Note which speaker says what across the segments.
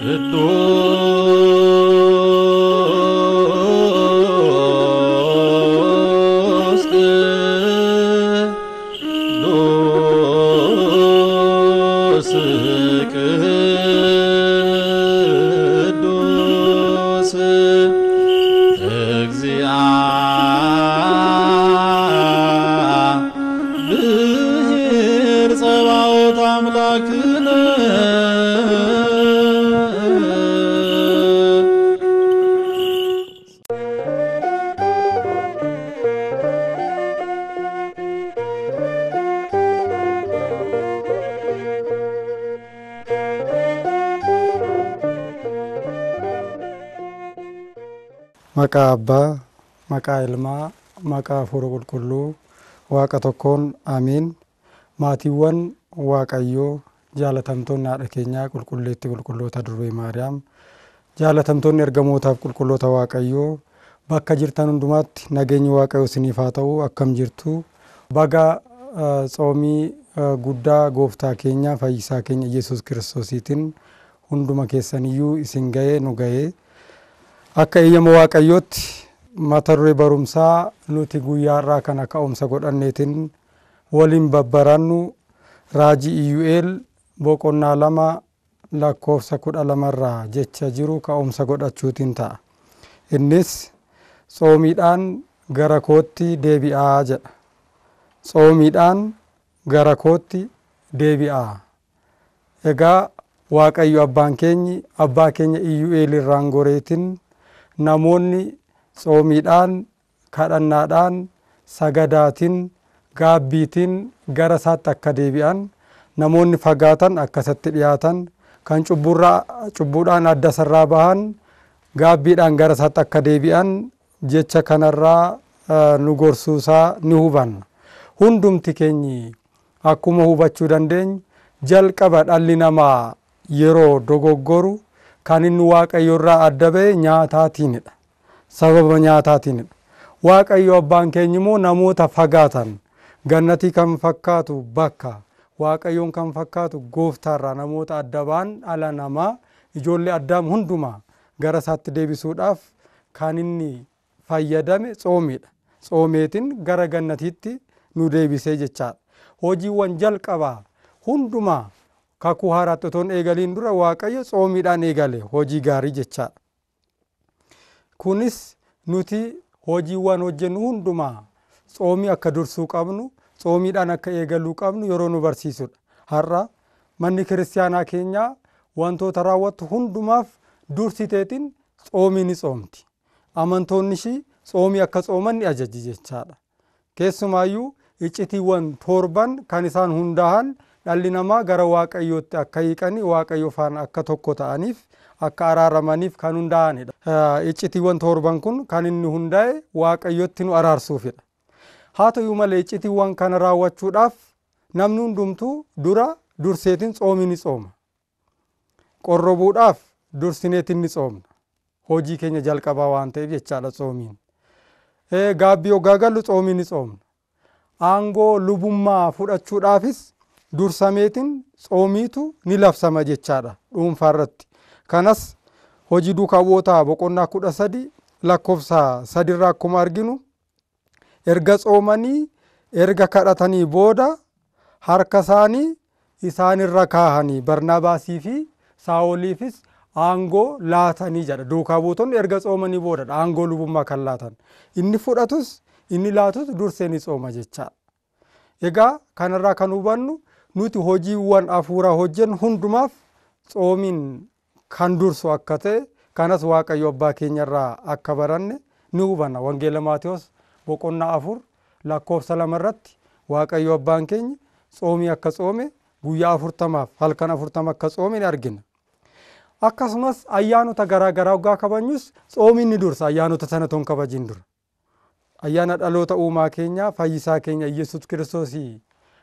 Speaker 1: ¡Estoy! maqaa ilmaa maqaa hafuura qulqulluu waaqa tokkoon amiin maatiiwwan waaqayyoo jaalatamtoonni haadha keenyaa qulqulleetti qulqulloota durbee maariyaam jaalatamtoonni ergamootaaf qulqulloota waaqayyoo bakka jirtan hundumaatti nageenyi waaqayyoo siniifaa haa ta'u akkam jirtu baga tsoomii guddaa gooftaa keenyaa fayyisaa keenya yesus kiristoosiitiin hunduma keessaniyyuu isin ga'ee nu ga'ee akka eeyyama waaqayyootti mata duree barumsaa nuti guyyaarraa kana ka'umsa godhanneetiin waliin babbarannu raajii iyu'eel e boqonnaa lama lakkoofsa kudha lamarraa jecha jiru ka'umsa godhachuutiin ta'a. Innis tsoomiidhaan gara kootti deebi'aa jedha. Tsoomiidhaan gara kootti deebi'aa. Egaa waaqayyu abbaan keenyi abbaa keenya iyyu'eel e irraan goreetiin namoonni soomiidhaan kadhannaadhaan sagadaatiin gaabbiitiin gara isaatti akka deebi'an namoonni fagaatan akkasatti dhiyaatan kan cubbuudhaan adda sarraa bahan gaabbiidhaan gara isaatti akka deebi'an jecha kanarraa nu gorsuusaa ni hubanna hundumti keenyi akkuma hubachuu dandeenyu jalqaba dhalli namaa yeroo dogoggoru kan inni waaqayyo irraa adda ba'e nyaataatiinidha sababa nyaataatiin waaqayyo abbaan keenyimmoo namoota fagaatan gannatii kan fakkaatu bakka waaqayyoon kan fakkaatu gooftaarraa namoota adda baan ala namaa ijoollee addaam hundumaa gara isaatti deebisuudhaaf kan inni fayyadame coomiidha. Coomeetiin gara gannatiitti nu deebisee jechaadha. Hojiiwwan jalqabaa hundumaa kakuu haaraatti otoon eegaliin dura waaqayyo coomiidhaan eegale hojii gaarii jechaadha. kunis nuti hojiiwwan hojjennu hundumaa tsoomii akka dursuu qabnu tsoomiidhaan akka eegaluu qabnu yeroo nu barsiisudha. Har'a manni kiristaanaa keenyaa wantoota raawwattu hundumaaf dursiteetiin tsoomii ni tsoomti. Amantoonni tsoomii akka tsooman ni ajaji jechaadha. Keessumaayyuu iccitiiwwan torban kan isaan hundaahan dhalli namaa gara waaqayyootti akka hiiqanii waaqayyo faana akka tokko ta'aniif akka araaramaniif kan hundaa'anidha. Iccitiiwwan torban kun kan inni hundaa'e waaqayyotti nu araarsuufidha. Haa ta'uu malee iccitiiwwan kana raawwachuudhaaf namni hundumtuu dura durseetiin tsoomii ni tsooma. Qorrobuudhaaf dursineetiin ni tsoomna. Hojii keenya jalqabaa waan ta'eef jechaadha tsoomiin. Gaabbii hoggaa gallu ni tsoomna. Aangoo lubummaa fudhachuudhaafis dursameetiin tsoomiitu ni labsama jechaadha dhuunfaa irratti. kanas hojii duukaa bootaa boqonnaa kudha sadii lakkoofsa sadirraa akkuma arginu erga tsoomanii erga kadhatanii booda harka isaanii isaanirra kaahanii barnaabaasii fi saa'oliifis aangoo laatanii jedha duukaa buutonni erga tsoomanii boodadha aangoo lubummaa kan laatan inni fudhatus inni laatus durseen tsooma jechaa egaa kanarraa kan hubannu nuti hojiiwwan hafuuraa hojjennu hundumaaf tsoomiin kan dursu akka ta'e kanas waaqayyo abbaa keenyarraa akka baranne ni hubanna wangeela maatiyoos boqonnaa afur lakkoofsa lamarratti waaqayyo abbaan keenya tsoomii akka tsoome guyyaa afurtamaaf halkan afurtama akka tsoome ni argina akkasumas ayyaanota garaa garaa hoggaa kabanyuus tsoomiin ni dursa ayyaanota sana ton kabajiin dura ayyaana dhaloota uumaa keenya fayyisaa keenya yesus kiristoosii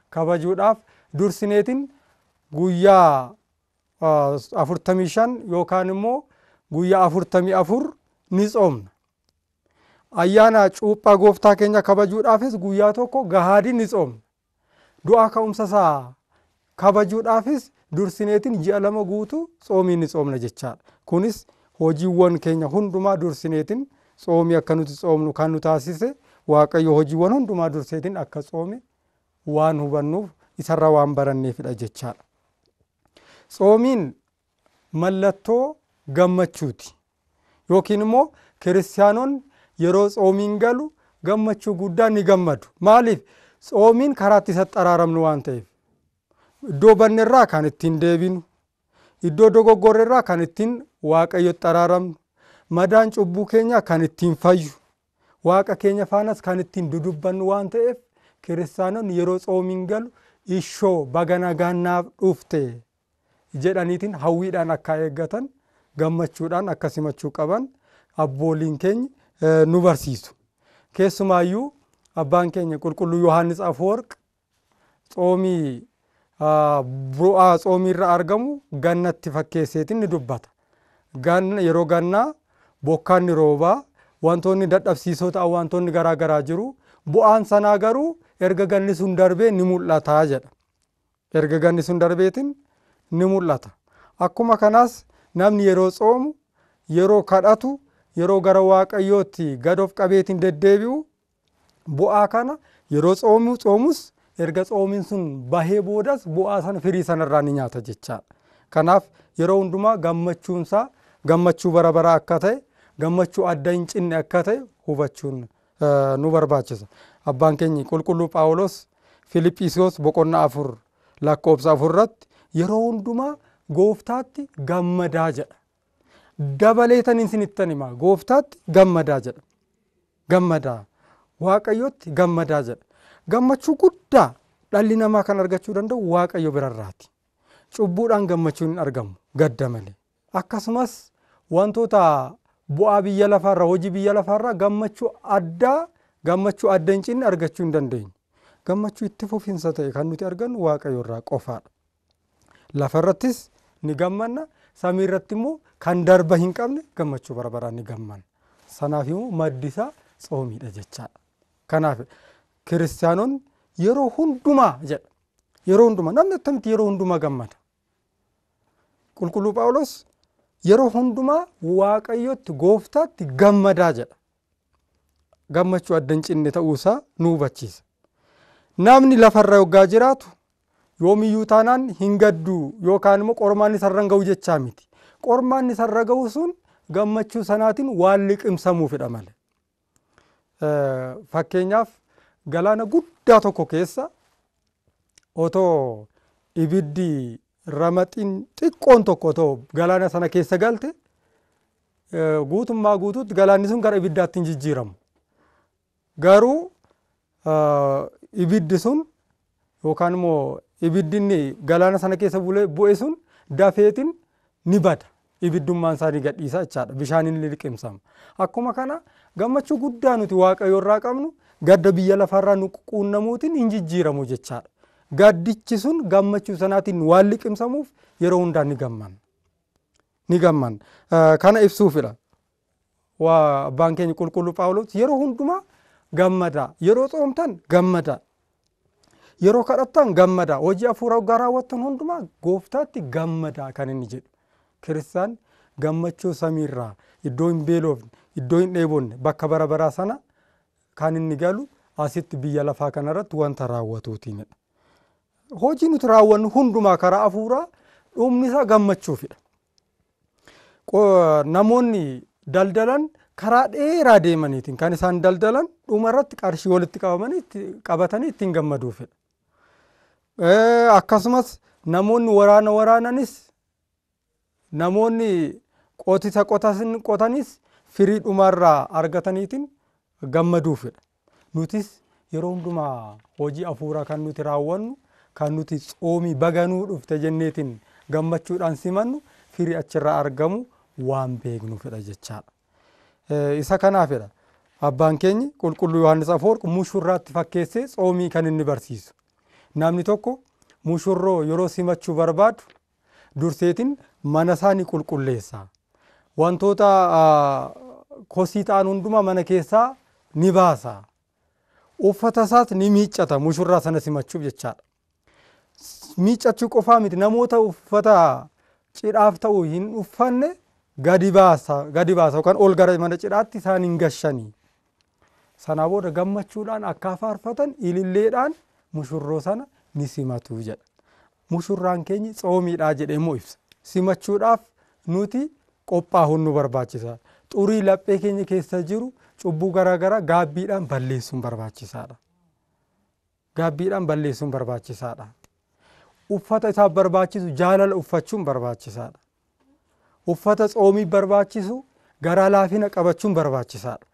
Speaker 1: kabajuudhaaf dursineetiin guyyaa afurtamii shan yookaan immoo guyyaa afurtamii afur ni tsoomna. Ayyaana cuuphaa gooftaa keenya kabajuudhaafis guyyaa tokko gahaadii ni tsoomna. Du'aa ka'umsasaa isaa kabajuudhaafis dursineetiin ji'a lama guutu tsoomii ni tsoomna jechaadha. Kunis hojiiwwan keenya hundumaa dursineetiin tsoomii akka nuti tsoomnu kan nu taasise Waaqayyo hojiiwwan hundumaa durseetiin akka tsoome waan hubannuuf isarra waan baranneefidha jechaadha. Tsoomiin mallattoo gammachuuti. Yookiin immoo kiristaanonni yeroo tsoomiin galu gammachuu guddaa ni gammadu. Maaliif? tsoomiin karaa ittisa xaraaramnu waan ta'eef. Iddoo bannerraa kan ittiin deebinu, iddoo dogoggorrerraa kan ittiin waaqayyotti madaan cubbuu keenyaa kan ittiin fayyu, waaqa keenya faanas kan ittiin dudubbannu waan ta'eef kiristaanonni yeroo tsoomiin galu ishoo bagana gannaaf dhufte jedhaniitiin hawwiidhaan akka eeggatan gammachuudhaan akka simachuu qaban abbooliin keenya eh, nu barsiisu keessumaayyuu abbaan keenya qulqulluu yohaannis afworq xoomii ah, bu'aa argamu gannatti fakkeesseetiin ni dubbata yeroo gannaa bokkaanni roobaa wantoonni dadhabsiisoo wantoonni garaa garaa jiru bu'aan sanaa garuu erga ganni sun darbee ni mul'ataa jedha erga ganni sun darbeetiin ni mul'ata akkuma kanaas namni yeroo tsoomu yeroo kadhatu yeroo gara waaqayyootti gad of qabeetiin deddeebi'u bu'aa kana yeroo tsoomuu tsoomus erga tsoomiin sun bahee boodas bu'aa sana firii sanarraa ni nyaata jechaadha kanaaf yeroo hundumaa gammachuunsaa gammachuu bara baraa akka ta'e gammachuu adda hin cinne akka ta'e hubachuun eh, nu barbaachisa abbaan keenya qulqulluu phaawulos filiphisiyoos boqonnaa afur lakkoobsa afurratti yeroo hundumaa gooftaatti gammadaa jedha. Dabaleetaniin sinittan himaa gooftaatti gammadaa jedha. Gammadaa gammadaa jedha. Gammachuu guddaa dhalli namaa kan argachuu danda'u waaqayyo birarraati. Cubbuudhaan gammachuun hin argamu gadda malee. Akkasumas wantoota bu'aa biyya lafaarra hojii biyya lafaarra gammachuu addaa gammachuu adda hin cinne argachuu hin dandeenyu. Gammachuu itti fufinsa ta'e kan nuti argannu waaqayyo qofaadha. lafarrattis ni gammanna samii irratti immoo kan darba hin qabne gammachuu barbaadan ni gammanna. Sanaaf immoo maddi isaa tsoomiidha jechaadha. Kanaaf kiristaanonni yeroo hundumaa jedha yeroo hundumaa namni akkamitti yeroo hundumaa gammada. Qulqulluu Paawuloos yeroo hundumaa waaqayyootti gooftaatti gammadaa jedha. Gammachuu adda hin cinne ta'uusaa nu hubachiisa. Namni lafarra yoggaa jiraatu yoomiyyuu taanaan hin yookaan immoo qormaan isarra gahu jechaa miti. Qormaan isarra gahu sun gammachuu sanaatiin waan liqimsamuufidha malee. Fakkeenyaaf galaana guddaa tokko keessa otoo ibiddi ramaxiin xiqqoon tokko otoo galaana sana keessa galte guutummaa guututti galaanni sun gara ibiddaatti hin jijjiiramu. Garuu ibiddi sun yookaan immoo ibiddinni galaana sana keessa bu'e sun dafeetin ni bada ibiddummaan isaa ni gadhiisa bishaanin ni qimsama akkuma kana gammachuu guddaa nuti waaqayyo irraa qabnu gadda biyya lafarraa nu quunnamuutiin hin jijjiiramu jechaadha gaddichi sun gammachuu sanaatiin waan liqimsamuuf yeroo hundaan ni gammanna kana ibsuu fida abbaan keenya qulqullu yeroo hundumaa gammada yeroo tsoomtan gammada. yeroo kadhatan gammada hojii hafuura hoggaa raawwattan hundumaa gooftaatti gammada kan inni jedhu kiristaan gammachuu samiirraa iddoo hin beelofne iddoo hin dheebonne bakka bara baraa sana kan inni galu asitti biyya lafaa kanarratti wanta raawwatuutiinidha. Hojii nuti raawwannu hundumaa karaa hafuuraa dhumni isaa gammachuufidha. Namoonni daldalan karaa dheeraa deemaniitiin kan isaan daldalan dhuma irratti qarshii walitti qabatanii ittiin gammaduufidha. Eh, akkasumas namoonni waraana waraananis namoonni qotisa qotanis firii irraa argataniitiin gammaduu Nutis yeroo hundumaa hojii hafuuraa kan nuti raawwannu kan nuti tsoomii baganuu dhufte jenneetiin gammachuudhaan simannu firii achirraa argamu waan beeknu jechaadha. Eh, isa kanaafidha abbaan keenya qulqulluu Yohaannis Afoorqi mushurraatti fakkeessee tsoomii kan inni barsiisu. namni tokko mushurroo yeroo simachuu barbaadu durseetiin mana isaa ni qulqulleessa wantoota kosii ta'an hundumaa mana keessaa ni baasa uffata isaas ni miiccata mushurraa sana simachuuf jechaadha miiccachuu qofaa miti namoota uffata cidhaaf ta'u hin uffanne gadi baasa gadi baasa yookaan ol gara mana cidhaatti isaan hin gashanii sanaa booda gammachuudhaan akka faarfatan ililleedhaan mushurroo sana ni simatu jedha mushurraan keenya tsoomiidhaa jedhee immoo ibsa simachuudhaaf nuti qophaa'uun nu barbaachisa xurii laphee keenya keessa jiru cubbuu garaagaraa gaabbiidhaan balleessuun barbaachisaadha gaabbiidhaan balleessuun barbaachisaadha uffata isaaf barbaachisu jaalala uffachuun barbaachisaadha uffata tsoomii barbaachisu garaa laafina qabachuun barbaachisaadha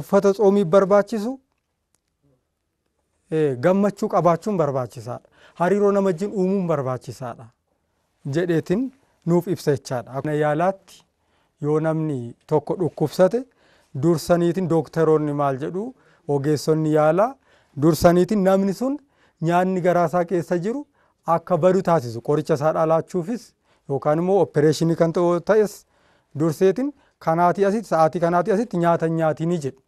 Speaker 1: uffata tsoomii barbaachisu gammachuu qabaachuun barbaachisaadha. Hariiroo nama wajjin uumuun barbaachisaadha. Jedheetiin nuuf ibsa jechaadha. Yaalaatti yoo namni tokko dhukkubsate dursaniitiin dooktaroonni maal jedhu ogeessonni yaalaa dursaniitiin namni sun nyaanni garaasaa keessa jiru akka badu taasisu qoricha isaa dhaalaachuufis yookaan immoo opereeshinii kan ta'es durseetiin kanaatii asitti kanaatii nyaata nyaatiinii jedhu.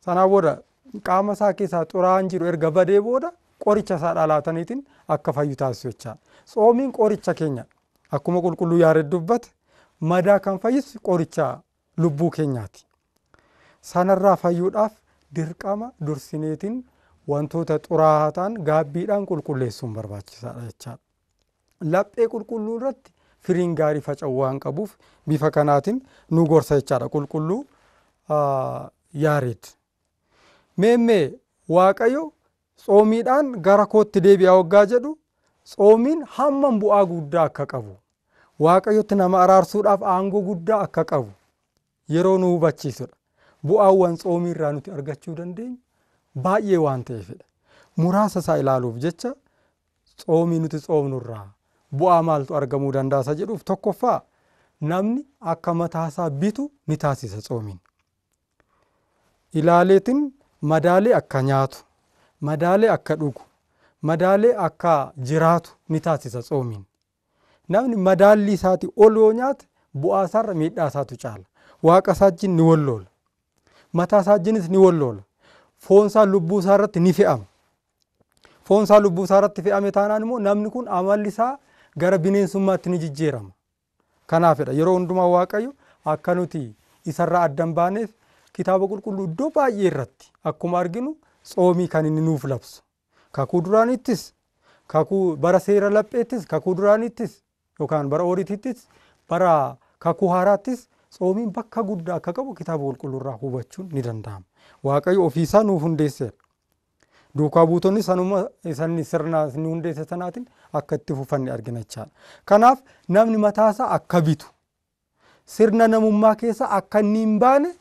Speaker 1: Sanaan booda qaama isaa keessaa xuraa'aan jiru erga badee booda qoricha isaa dhaalaataniitiin akka fayyu taasisu jechaadha. Soomiin qoricha keenya akkuma qulqulluu yaadde dubbate madaa kan fayyisu qoricha lubbuu keenyaati. Sanarraa fayyuudhaaf dirqama dursineetiin wantoota xuraa'aa ta'an gaabbiidhaan qulqulleessuun barbaachisaadha jechaadha. Laphee qulqulluu irratti firiin gaarii faca'u waan qabuuf bifa kanaatiin nu gorsa jechaadha qulqulluu yaareed. meemmee waaqayyo Tsoomiidhaan gara kootti deebi'aa waggaa jedhu tsoomiin hamman bu'aa guddaa akka qabu waaqayyotti nama araarsuudhaaf aangoo guddaa akka qabu yeroo nu hubachiisudha. Bu'aawwan tsoomii irraa nuti argachuu dandeenyu baay'ee waan ta'eefidha. Muraasa isaa ilaaluuf jecha tsoomii nuti tsoomnu bu'aa maaltu argamuu dandaasa jedhuuf tokkoffaa namni akka mataasaa bitu ni taasisa tsoomiin. Ilaaleetiin madaalee akka nyaatu, madaalee akka dhugu, madaalee akka jiraatu ni taasisa tsoomiin. Namni madaalli isaati ol yoo nyaate bu'aa isaarra miidhaa isaatu caala. Waaqa isaajjin ni walloola. Mataa isaajjinis ni walloola. Foon isaa lubbuu isaa ni fe'ama. Foon isaa lubbuu isaa irratti fe'ame taanaan immoo namni kun amalli isaa gara bineensummaatti ni jijjiirama. Kanaafidha yeroo hundumaa Waaqayyo akka nuti isarraa adda hin baaneef kitaaba qulqulluu iddoo baay'ee irratti akkuma arginu xoomii kan inni nuuf labsu kakuu duraanittis kakuu bara seera lapheettis kakuu duraanittis yookaan bara oritittis bara kakuu haaraattis tsoomiin bakka guddaa akka qabu kitaaba qulqulluu irraa hubachuun ni danda'ama waaqayyo ofiisaa nuuf hundeesseera duukaa buutonni sanuma isan sirnaa ni hundeesse sanaatiin akka itti fufanne argina jechaadha. Kanaaf namni mataasaa akka bitu sirna namummaa keessa akka inni hin baane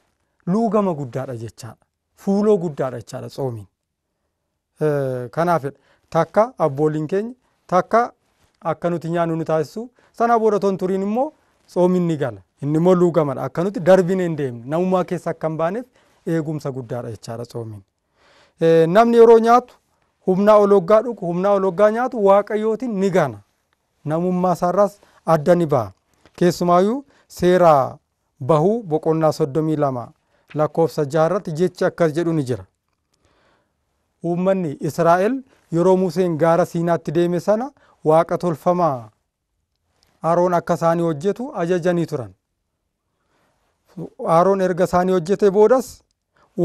Speaker 1: luugama guddaadha jechaadha fuuloo guddaadha jechaadha tsoomiin kanaafidha takka abbooliin keenya takka akka nuti nyaannu nu taasisu sana booda ton turiin immoo tsoomiin ni gala inni immoo luugamadha akka nuti darbine hin deemne namummaa keessa akka hin baaneef eegumsa guddaadha jechaadha tsoomiin namni yeroo nyaatu humnaa ologgaa dhugu humnaa ologgaa nyaatu waaqayyootiin ni gana namummaa isaarraas adda ni ba'a keessumaayyuu seeraa bahuu boqonnaa soddomii lama lakkoofsa jaarratti jechi akkas jedhu ni jira uummanni israa'el yeroo museen gaara siinaatti deeme sana waaqa tolfamaa aroon akka isaanii hojjetu ajajanii turan aroon erga isaanii hojjete boodas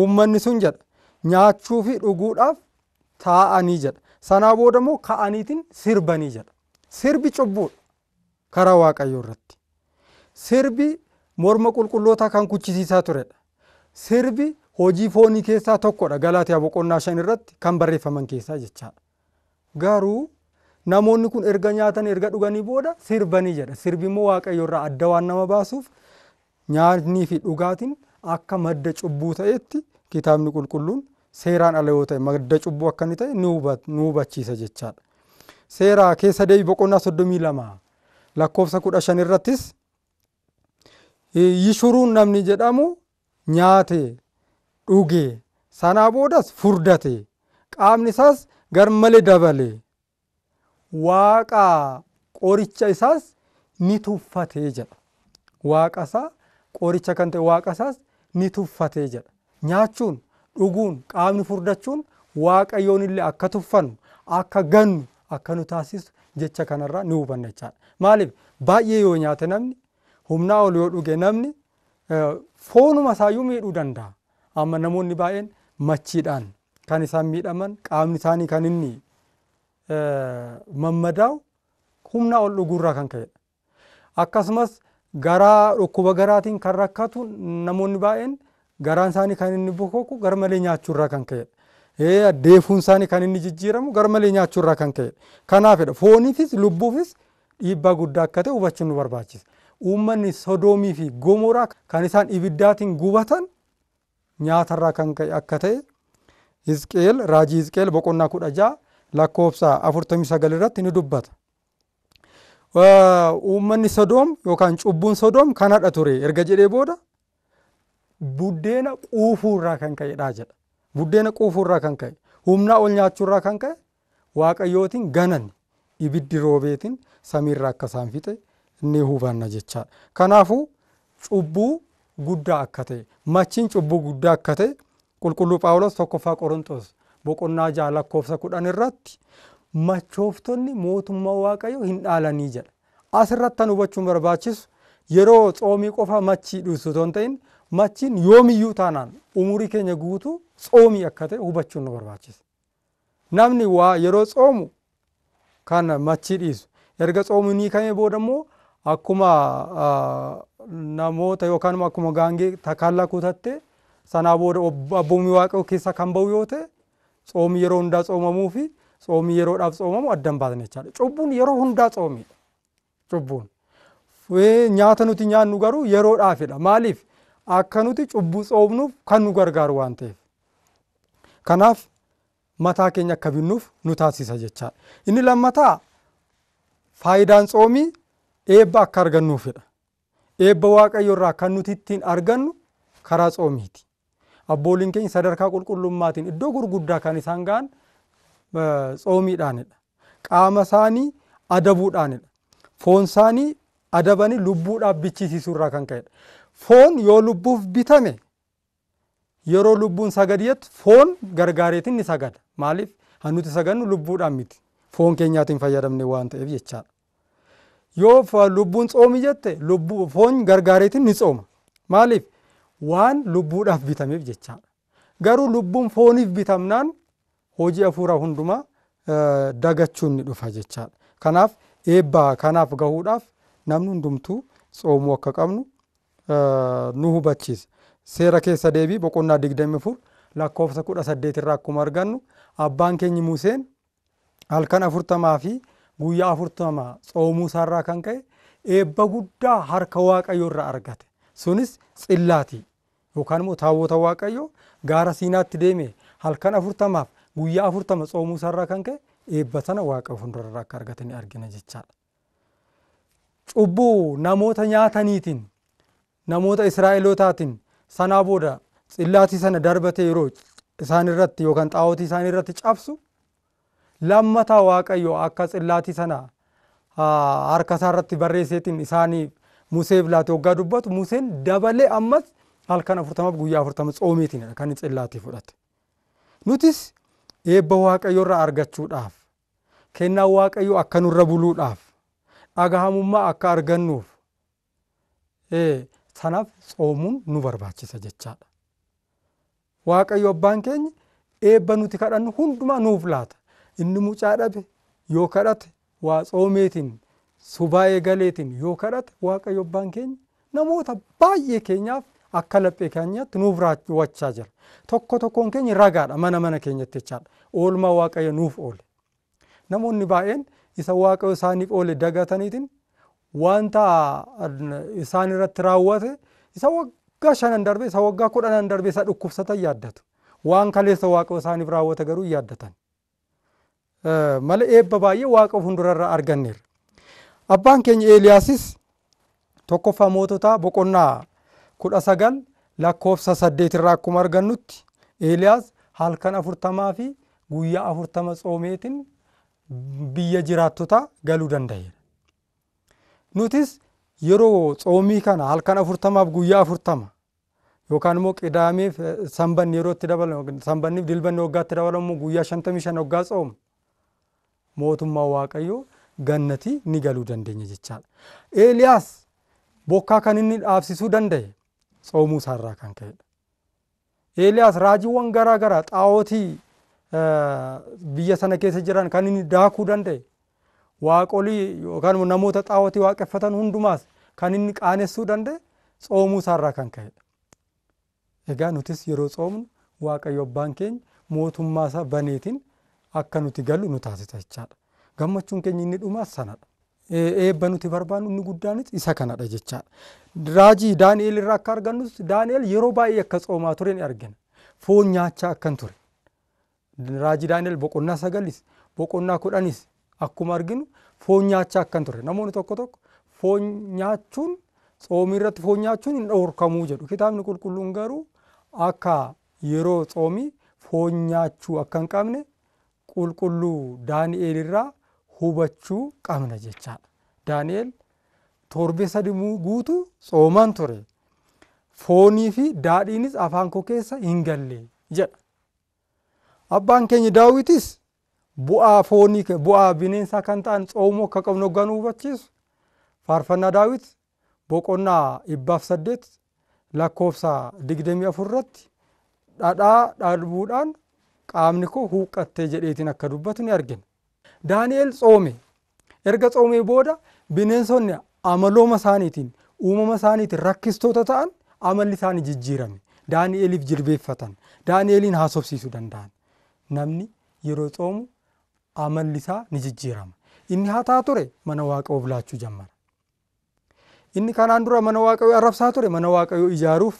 Speaker 1: uummanni sun jedha nyaachuu fi dhuguudhaaf taa'anii jedha sanaa booda immoo ka'aniitiin sirbanii jedha sirbi cubbuudha karaa waaqayyoo irratti sirbi morma qulqulloota kan kuchisiisaa turedha sirbi hojii foonii keessaa tokkodha galaatiyaa boqonnaa shan irratti kan barreeffaman keessaa jechaadha. Garuu namoonni kun erga nyaatan erga dhuganii booda sirbanii jedha sirbi immoo waaqayyo irraa adda waan nama baasuuf nyaatnii fi dhugaatiin akka madda cubbuu ta'etti kitaabni qulqulluun seeraan ala yoo ta'e madda cubbuu akka inni ta'e ni hubachiisa jechaadha. Seeraa keessa deebi boqonnaa soddomii lama lakkoofsa kudha shan irrattis yishuruun namni jedhamu nyaate dhugee sanaa boodas furdate qaamni isaas gar malee dabalee waaqa qoricha isaas ni tuffatee jedha waaqa qoricha kan ta'e ni tuffatee jedha nyaachuun dhuguun qaamni furdachuun waaqayyoon illee akka tuffannu akka gannu akka nu taasisu jecha kanarraa ni hubanna jechaadha maaliif baay'ee yoo nyaate namni humnaa ol yoo dhugee namni foonuma isaayyuu miidhuu danda'a. Amma namoonni baay'een machiidhaan kan isaan miidhaman qaamni isaanii kan inni mammadaa'u humna ol dhuguurraa kan ka'edha. Akkasumas garaa dhukkuba garaatiin kan rakkatu namoonni baay'een garaan isaanii kan inni bukooku gar malee nyaachuurraa kan ka'edha. Deefuun isaanii kan inni jijjiiramu gar garmalee nyaachuurraa kan ka'edha. Kanaafidha fooniifis lubbuufis dhiibbaa guddaa akka ta'e hubachuun nu barbaachisa. uummanni sodoomii fi gomoraa kan isaan ibiddaatiin gubatan nyaatarraa kan ka'e akka ta'e Hizqeel raajii Hizqeel boqonnaa kudha ja'a lakkoofsa afurtamii sagal irratti ni dubbata. Uummanni sodoom yookaan cubbuun sodoom kan hadha ture erga jedhee booda buddeena quufuurraa kan ka'edha jedha. Buddeena quufuurraa kan ka'e humnaa ol nyaachuurraa kan ka'e waaqayyootiin gananne ibiddi roobeetiin samiirraa akka isaan fixe ni hubanna jechaadha. Kanaafuu cubbuu guddaa akka ta'e machiin cubbuu guddaa akka ta'e qulqulluu Phaawulos tokkoffaa Qorontos boqonnaa jaha lakkoofsa kudhan irratti machooftonni mootummaa Waaqayyoo hin dhaalanii jedha. Asirratti kan hubachuun barbaachisu yeroo tsoomii qofa machii dhuusu otoo hin ta'in machiin yoomiyyuu taanaan umurii keenya guutuu tsoomii akka ta'e hubachuun nu barbaachisa. Namni waa yeroo tsoomu kan machii dhiisu erga tsoomuu ni kamee boodammoo akkuma namoota yookaan akkuma gaangee takkaallaa kuutatte sanaa booda abboomi waaqoo keessa kan ba'u yoo ta'e tsoomii yeroo hundaa tsoomamuu fi tsoomii yeroodhaaf tsoomamu adda hin baasne yeroo hundaa tsoomiidha. Cubbuun nyaata nuti nyaannu garuu yeroodhaafidha. Maaliif akka nuti cubbuu tsoomnuuf kan nu gargaaru waan ta'eef. Kanaaf mataa keenya akka binnuuf nu taasisa jechaadha. Inni lammataa faayidaan tsoomii eebba akka argannuufidha. Eebba waaqayyo irraa kan nuti ittiin argannu karaa tsoomiiti. Abbooliin keenya sadarkaa qulqullummaatiin iddoo gurguddaa kan isaan ga'an tsoomiidhaanidha. Qaama isaanii adabuudhaanidha. Foon isaanii adabanii lubbuudhaaf bichisiisuu irraa kan ka'edha. Foon yoo lubbuuf bitame yeroo lubbuun sagadiyettu foon gargaareetiin ni sagada. Maaliif? Kan nuti sagadnu lubbuudhaan miti. Foon keenyaatiin fayyadamne waan ta'eef jechaadha. yoo lubbuun tsoomi jette lubbuu foon gargaareetiin ni tsooma maaliif waan lubbuudhaaf bitameef jechaadha garuu lubbuun fooniif bitamnaan hojii hafuuraa hundumaa dagachuun ni dhufa jechaadha kanaaf eebbaa kanaaf gahuudhaaf namni hundumtuu tsoomuu akka qabnu nu hubachiisa seera keessa deebii boqonnaa digdami fur lakkoofsa kudha saddeet irraa akkuma argannu abbaan keenyi Museen halkan afurtamaa fi guyyaa afurtama tsoomuu isaarraa kan ka'e eebba guddaa harka waaqayyoo irra argate sunis xillaati yookaan immoo taawwota waaqayyoo gaara siinaatti deeme halkan afurtamaaf guyyaa afurtama tsoomuu isaarraa kan ka'e eebba sana waaqa fuuldurarraa akka argate ni argina jechaadha. Cubbuu namoota nyaataniitiin namoota Israa'elootaatiin sana booda xillaati sana darbatee yeroo isaan irratti yookaan xaawotii isaanii irratti cabsu Lammataa waaqayyo akka xillaati sana harka isaa irratti barreesseetiin isaaniif Museef dubbatu Museen dabalee ammas halkan afurtamaaf guyyaa afurtama tsoomiitiin kan xillaati fudhate. Nutis eebba waaqayyo irraa argachuudhaaf kennaa waaqayyo akka nurra buluudhaaf dhagahamummaa akka argannuuf sanaaf tsoomuun nu barbaachisa jechaadha. Waaqayyo abbaan keenya eebba nuti kadhannu hundumaa nuuf laata. inni mucaa dhabe yoo kadhate waa coomeetiin subaa'ee galeetiin yoo kadhate waaqayyo baan keenya namoota baay'ee keenyaaf akka laphee keenyaatti nuuf raawwachaa jira tokko tokkoon keenya ragaadha mana mana keenyatti jechaadha oolmaa waaqayyo nuuf oole namoonni baay'een isa waaqayyo isaaniif oole dagataniitiin wanta raawwate isa waggaa isa waggaa yaaddatu waan kaleessa waaqayyo isaaniif raawwate garuu yaaddatan mala eebba baay'ee waaqa fuuldurarraa arganneerra. Abbaan keenya Eliyaasis tokkoffaa moototaa boqonnaa kudha sagal lakkoofsa saddeetirraa akkuma argannutti Eliyaas halkan afurtamaa fi guyyaa afurtama tsoomeetiin biyya jiraattotaa galuu danda'eera. yeroo tsoomii kana halkan afurtamaaf guyyaa afurtama yookaan immoo qidaameef eh, sanbanni yeroo itti dabalan sanbanniif dilbanni waggaatti dabalamu guyyaa shantamii shan waggaa tsooma. mootummaa waaqayyoo gannatii ni galuu dandeenya jechaadha. Eeliyaas bokkaa kan inni dhaabsisuu danda'e tsoomuu isaarraa kan ka'edha. Eeliyaas raajiiwwan garaa garaa xaa'ootii biyya sana keessa jiran kan inni daakuu danda'e waaqolii yookaan namoota xaa'ootii waaqeffatan hundumaas kan inni qaanessuu danda'e tsoomuu isaarraa kan ka'edha. Egaa nutis yeroo tsoomnu waaqayyo abbaan keenya mootummaa baneetiin akka nuti gallu nu taasisa Gammachuun keenya inni dhumaas sanadha. Eebba nuti barbaannu inni guddaanis isa kanadha jechaadha. Raajii Daani'eel irraa akka argannus yeroo baay'ee akka coomaa ture ni argina. Foon nyaachaa akkan ture. Raajii boqonnaa boqonnaa akkuma arginu foon nyaachaa akkan ture. Namoonni tokko tokko foon nyaachuun coomii irratti foon nyaachuun hin jedhu. Kitaabni qulqulluun garuu akka yeroo coomii foon nyaachuu akka hin qabne qulqulluu Daani'eel irraa hubachuu qabna jechaa Daani'eel torbe sadimuu guutuu soomaan ture. Foonii fi daadhiinis afaan koo keessa hin galle jedha. Abbaan keenya daawwitis bu'aa foonii bu'aa bineensaa kan ta'an tsoomuu akka qabnu hogganuu hubachiisu faarfannaa daawwit boqonnaa dhibbaaf saddeet lakkoofsa digdamii afur dhadhaa dhalbuudhaan qaamni koo huuqqattee jedheetiin akka dubbatu ni argina. Daani'el Xoome! erga tsoomee booda bineensonni amalooma isaaniitiin uumama isaaniitiin rakkistoota ta'an amalli ni jijjiirame. Daani'eliif jilbeeffatan. Daani'eliin haasofsiisuu danda'an. Namni yeroo Xoomu amalli isaa ni jijjiirama. Inni hataa ture mana waaqa oblaachuu jammara. Inni kanaan dura mana waaqayyoo arrabsaa ture mana waaqayyoo ijaaruuf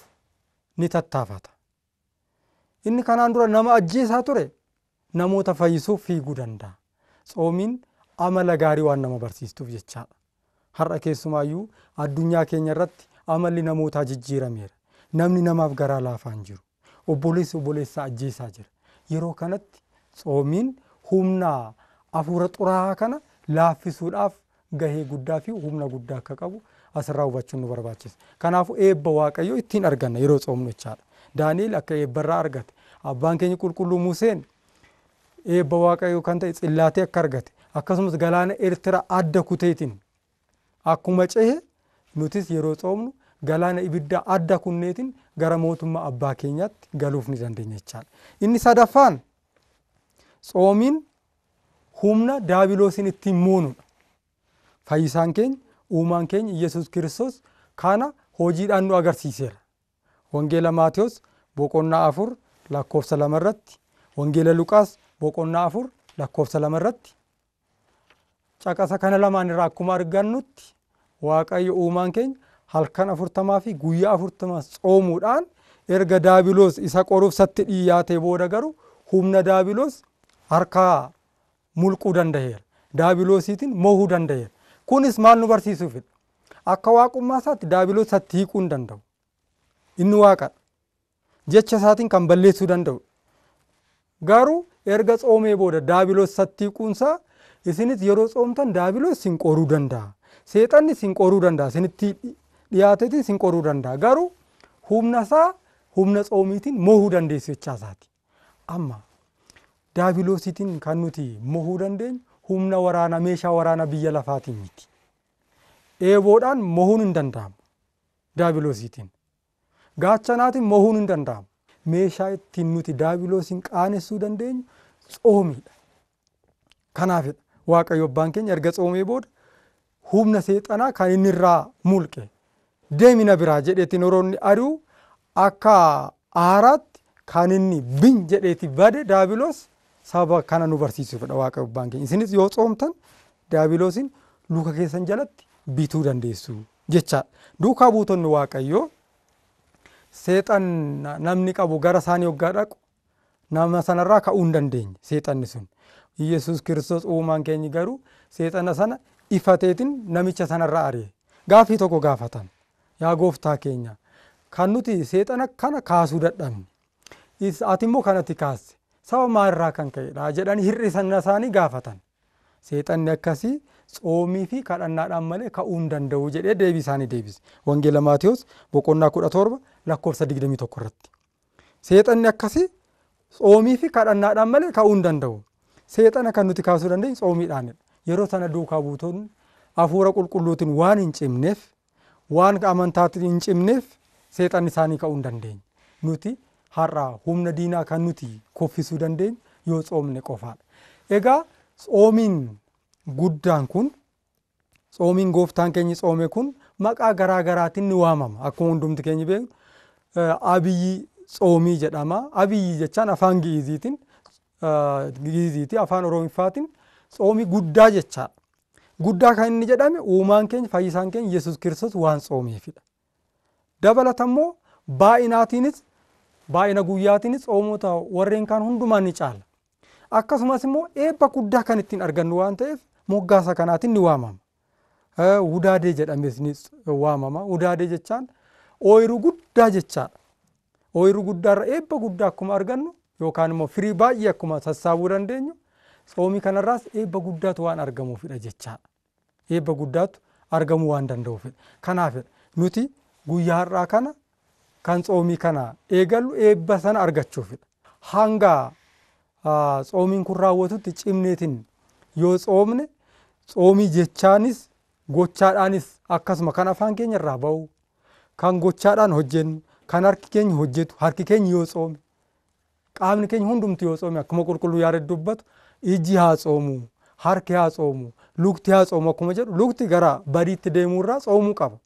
Speaker 1: ni tattaafata. inni kanaan dura nama ajjeesaa ture namoota fayyisuuf fiiguu danda'a. Tsoomiin amala gaarii waan nama barsiistuuf jechaadha. Har'a keessumaayyuu addunyaa keenya irratti amalli namootaa jijjiirameera. Namni namaaf garaa laafaa jiru. Obboleessi obboleessaa ajjeesaa jira. Yeroo kanatti tsoomiin humna hafuura xuraa'aa kana laaffisuudhaaf gahee guddaa fi humna guddaa akka qabu asirraa hubachuun nu barbaachisa. Kanaafuu eebba Waaqayyoo ittiin arganna yeroo tsoomnu jechaadha. Daani'el akka eebbarraa argate abbaan keenya qulqulluu Museen eebba waaqayyoo kan ta'e xillaatee akka argate akkasumas galaana eertira adda kuteetiin akkuma cehe nutis yeroo xoomnu galaana ibiddaa adda kunneetiin gara mootummaa abbaa keenyaatti galuuf ni dandeenya jechaadha. Inni sadaffaan tsoomiin humna daabiloosiin ittiin muunudha. Fayyisaan keenya uumaan keenya Iyyasuus Kiristoos kana hojiidhaan nu agarsiiseera. Wangeela Maatiyoos boqonnaa afur lakkoofsa lama irratti wangeela Luqaas boqonnaa afur lakkoofsa lama irratti caqasa kana lamaan irraa akkuma argannutti waaqayyo uumaan keenya halkan afurtamaa fi guyyaa afurtama xoomuudhaan erga daabiloos isa qoruuf satti booda garuu humna daabiloos harkaa mulquu danda'eera daabiloosiitiin mohuu danda'eera kunis maal nu barsiisuufidha akka waaqummaa isaatti daabiloos satti hiiquu hin danda'u inni waaqadha jecha isaatiin kan balleessuu danda'u garuu erga tsoomee booda daabiloos sattii quunsaa isinis yeroo tsoomtan daabiloos sin qoruu danda'a seexanni sin qoruu danda'a isinitti dhiyaatetiin sin qoruu danda'a garuu humna isaa humna tsoomiitiin mohuu dandeessu jechaa isaati amma daabiloosiitiin kan nuti mohuu dandeenyu humna waraana meeshaa waraana biyya lafaatiin miti dheeboodhaan mohuun hin danda'amu daabiloosiitiin gaachanaatiin mohuun hin danda'amu. Meeshaa ittiin nuti daabiloosiin qaanessuu dandeenyu coomiidha. Kanaafidha Waaqayyo abbaan keenya erga coomee booda humna seexanaa kan inni irraa mulqe deemina biraa jedheetiin oroonni aduu akka aaraatti kan inni bin jedheeti bade daabiloos sababa kana nu barsiisuufidha Waaqayyo abbaan keenya. Isinis yoo coomtan daabiloosiin luka keessan jalatti bituu dandeessu jechaadha. Duukaa buutonni Waaqayyoo. seexan namni qabu gara isaanii hoggaa dhaqu nama sanarraa ka'uu hin dandeenye seexanni sun yesus kiristoos uumaan keenya garuu seexana sana ifateetiin namicha sanarraa ari'e gaafii tokko gaafatan yaa gooftaa keenya kan nuti seexana kana kaasuu dadhabne ati immoo kanatti kaasse saba irraa kan ka'edha jedhanii hir'isana isaani gaafatan seexanni akkasii tsoomii fi kadhannaadhaan malee ka'uu hin danda'u jedhee deebii isaanii deebise wangeela maatiyos boqonnaa kudha torba lakkoofsa 21 irratti seexanni akkasii tsoomii fi kadhannaadhaan malee ka'uu hin danda'u seexana kan nuti kaasuu dandeenyu tsoomiidhaanidha yeroo sana duukaa buutoon hafuura qulqulluutiin waan hin cimneef waan amantaatiin hin cimneef seexan isaanii ka'uu hin dandeenye nuti har'aa humna diinaa kan nuti koffisuu dandeenyu yoo tsoomne qofaadha egaa tsoomiin guddaan kun tsoomiin gooftaan keenya tsoome kun maqaa garaa garaatiin ni waamama akkuma hundumti keenya beeknu Eh, abiyyi tsoomii jedhama. abiyyi jechaan afaan gi'iziitiin eh, gi'iziitii afaan oromifaatiin tsoomii guddaa jecha Guddaa kan inni jedhame uumaan keenya fayyisaan keenya yesus kiristoos waan tsoomeefidha. Dabalata immoo baay'inaatiinis baay'ina guyyaatiinis xoomoota warreen kaan hundumaan ni caala. Akkasumas immoo eebba guddaa kan ittiin argannu waan ta'eef moggaasa kanaatiin ni waamama. Eh, Wudaadee jedhames ni waamama. Wudaadee jechaan ooyiruu guddaa jechaadha. guddaa guddaarra eebba guddaa akkuma argannu yookaan immoo firii baay'ee akkuma sassaabuu dandeenyu tsoomii kanarraas eebba guddaatu waan argamuufidha jechaa Eebba guddaatu argamuu waan danda'uufidha. Kanaafidha nuti guyyaa har'aa kana kan tsoomii kana eegalu eebba sana argachuufidha. Hanga tsoomiin kun raawwatutti cimneetiin yoo tsoomne tsoomii jechaanis gochaadhaanis akkasuma kan afaan keenya irraa ba'u kan gochaadhaan hojjennu kan harki keenya hojjetu harki keenya yoo tsoome qaamni keenya hundumtu yoo tsoome akkuma qulqulluu yaada dubbatu ijji haa tsoomu harki haa tsoomu lukti haa tsoomu akkuma lukti gara badiitti deemuurraa tsoomuu qaba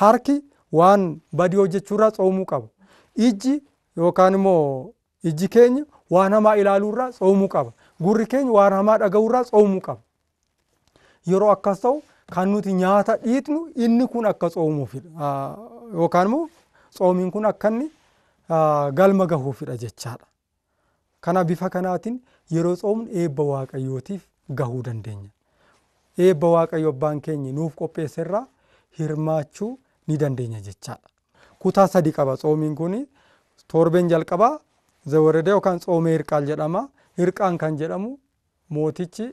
Speaker 1: harki waan badii hojjechuurraa tsoomuu qaba ijji yookaan immoo keenya waan hamaa ilaaluurraa tsoomuu qaba gurri keenya waan hamaa dagauraa tsoomuu qaba yeroo akkas ta'u kan nuti nyaata dhiitnu inni kun akka coomuufidha yookaan immoo coomiin kun akka inni galma gahuufidha jechaadha. Kana bifa kanaatiin yeroo coomnu eebba waaqayyootiif gahuu dandeenya. Eebba waaqayyo abbaan keenya nuuf qopheesserraa hirmaachuu ni dandeenya jechaadha. Kutaa sadi qaba coomiin kun torbeen jalqabaa zawarada yookaan coomee hirqaal jedhama. Hirqaan kan jedhamu mootichi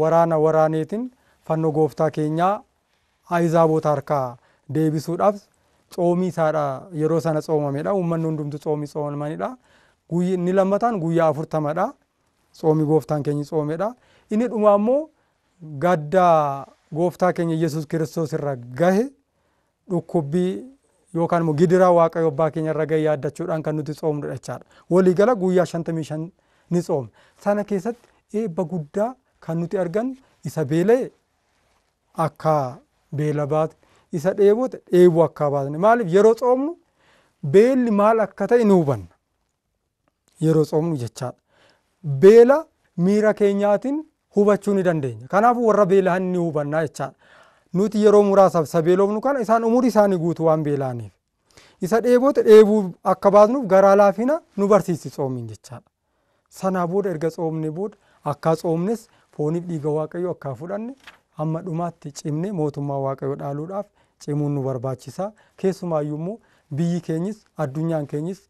Speaker 1: waraana waraaneetiin fannoo gooftaa keenyaa haayizaabota harkaa deebisuudhaaf coomii isaadha yeroo sana coomamedha uummanni hundumtu coomii coomamanidha inni lammataan guyyaa afurtamadha coomii gooftaan keenya coomedha inni dhuma ammoo gadda gooftaa keenya yesus kiristoos irra gahe dhukkubbii yookaan immoo gidiraa waaqayyo abbaa keenya irra gahe yaaddachuudhaan kan nuti coomnudha jechaadha walii gala guyyaa shantamii ni coomna sana keessatti eebba guddaa kan nuti argan isa beela'e akka beela baate isa dheebote dheebuu akka baatne maaliif yeroo tsoomnu beelli maal akka ta'e nu hubanna yeroo tsoomnu jechaadha. Beela miira keenyaatiin hubachuu ni dandeenya kanaafuu warra beela'an ni hubannaa jechaadha. Nuti yeroo muraasaaf isa beelofnu kana isaan umurii isaanii guutuu waan beela'aniif isa dheebote dheebuu akka baatnuuf garaa laafina nu barsiisi tsoomiin jechaadha. Sanaa booda erga tsoomnee booda akka tsoomnes fooniif dhiiga waaqayyoo akkaa fudhanne Amma dhumaatti cimne mootummaa waaqayyoo dhaaluudhaaf cimuun nu barbaachisa keessumaayyuu immoo biyyi keenyis addunyaan keenyis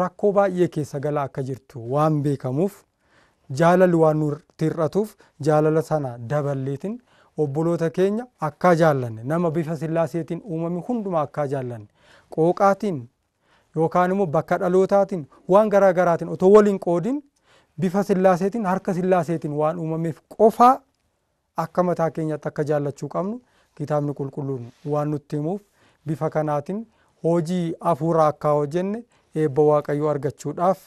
Speaker 1: rakkoo baay'ee keessa galaa akka jirtu waan beekamuuf jaalalli waan nu tir'atuuf jaalala sana daballeetiin obboloota keenya akka jaallanne nama bifa sillaaseetiin uumame hundumaa akka jaallanne qooqaatiin yookaan immoo bakka dhalootaatiin waan garaa garaatiin otoo waliin qoodin bifa sillaaseetiin harka sillaaseetiin waan uumameef qofaa akka mataa keenyatti akka jaallachuu qabnu kitaabni qulqulluun waan nutti himuuf bifa kanaatiin hojii hafuuraa akka hojjenne eebba waaqayyoo argachuudhaaf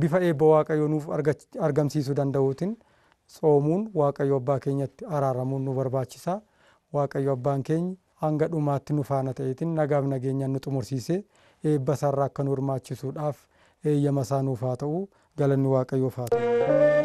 Speaker 1: bifa eebba waaqayyoo nuuf argamsiisu danda'uutiin soomuun waaqayyo abbaa keenyatti araaramuun nu barbaachisa waaqayyo abbaan keenya hanga dhumaatti nu faana ta'eetiin nagaaf nageenyaan nu xumursiisee eebba isaarraa akka nu hirmaachisuudhaaf eeyyama isaa nuuf haa ta'u galanni waaqayyoof haa ta'u.